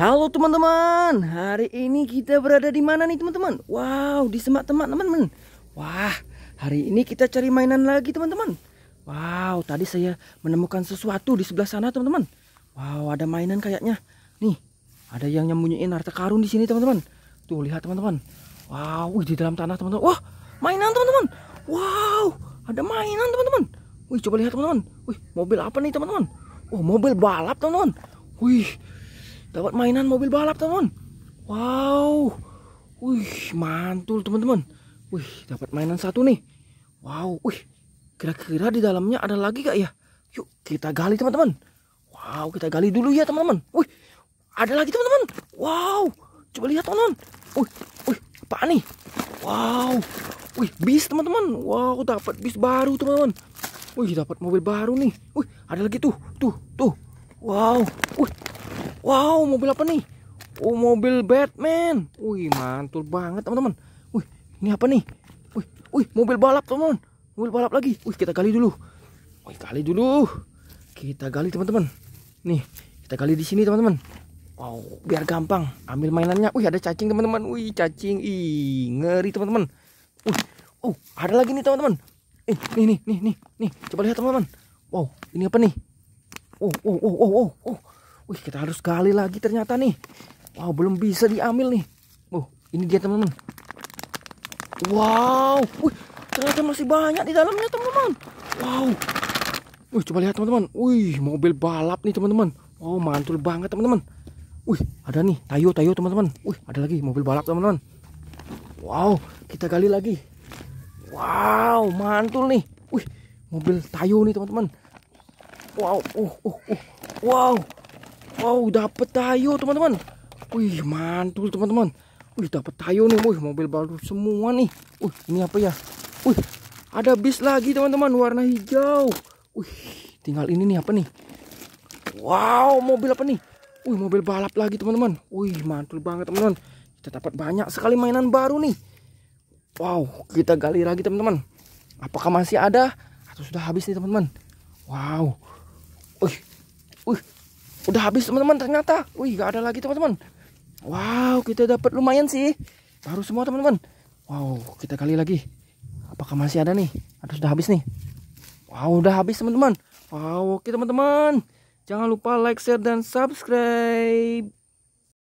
Halo teman-teman, hari ini kita berada di mana nih teman-teman? Wow, di semak teman teman-teman. Wah, hari ini kita cari mainan lagi teman-teman. Wow, tadi saya menemukan sesuatu di sebelah sana teman-teman. Wow, ada mainan kayaknya. Nih, ada yang nyembunyiin harta karun di sini teman-teman. Tuh, lihat teman-teman. Wow, di dalam tanah teman-teman. Wah, mainan teman-teman. Wow, ada mainan teman-teman. Wih, coba lihat teman-teman. Wih, mobil apa nih teman-teman? Oh, mobil balap teman-teman. Wih, dapat mainan mobil balap teman wow wih mantul teman-teman wih dapat mainan satu nih wow wih kira-kira di dalamnya ada lagi gak ya yuk kita gali teman-teman wow kita gali dulu ya teman-teman wih ada lagi teman-teman wow coba lihat teman-teman wih wih apa nih wow wih bis teman-teman wow dapat bis baru teman-teman wih dapat mobil baru nih wih ada lagi tuh tuh tuh wow wih Wow, mobil apa nih? Oh, mobil Batman. Wih, mantul banget, teman-teman. Wih, ini apa nih? Wih, wih, mobil balap, teman-teman. Mobil balap lagi. Wih, kita gali dulu. Wih, gali dulu. Kita gali, teman-teman. Nih, kita gali di sini, teman-teman. Wow, biar gampang. Ambil mainannya. Wih, ada cacing, teman-teman. Wih, cacing. Ih, ngeri, teman-teman. Wih, oh, ada lagi nih, teman-teman. Eh, nih, nih, nih, nih, nih. Coba lihat, teman-teman. Wow, ini apa nih? Oh, oh, oh, oh, oh, oh. Wih, kita harus gali lagi ternyata nih. Wow, belum bisa diambil nih. Oh, ini dia teman-teman. Wow, wih, ternyata masih banyak di dalamnya teman-teman. Wow. Wih, coba lihat teman-teman. Wih, mobil balap nih teman-teman. Wow, mantul banget teman-teman. Wih, ada nih, tayo, tayo teman-teman. Wih, ada lagi mobil balap teman-teman. Wow, kita gali lagi. Wow, mantul nih. Wih, mobil tayo nih teman-teman. Wow, uh, uh, uh. Wow, Wow, dapat tayo teman-teman. Wih, mantul teman-teman. Wih, dapat tayo nih. Wih, mobil baru semua nih. Wih, ini apa ya? Wih, ada bis lagi teman-teman warna hijau. Wih, tinggal ini nih apa nih? Wow, mobil apa nih? Wih, mobil balap lagi teman-teman. Wih, mantul banget teman-teman. Kita dapat banyak sekali mainan baru nih. Wow, kita gali lagi teman-teman. Apakah masih ada atau sudah habis nih teman-teman? Wow. Wih, wih, udah habis teman-teman ternyata wih gak ada lagi teman-teman wow kita dapat lumayan sih baru semua teman-teman wow kita kali lagi apakah masih ada nih atau sudah habis nih wow udah habis teman-teman wow oke teman-teman jangan lupa like share dan subscribe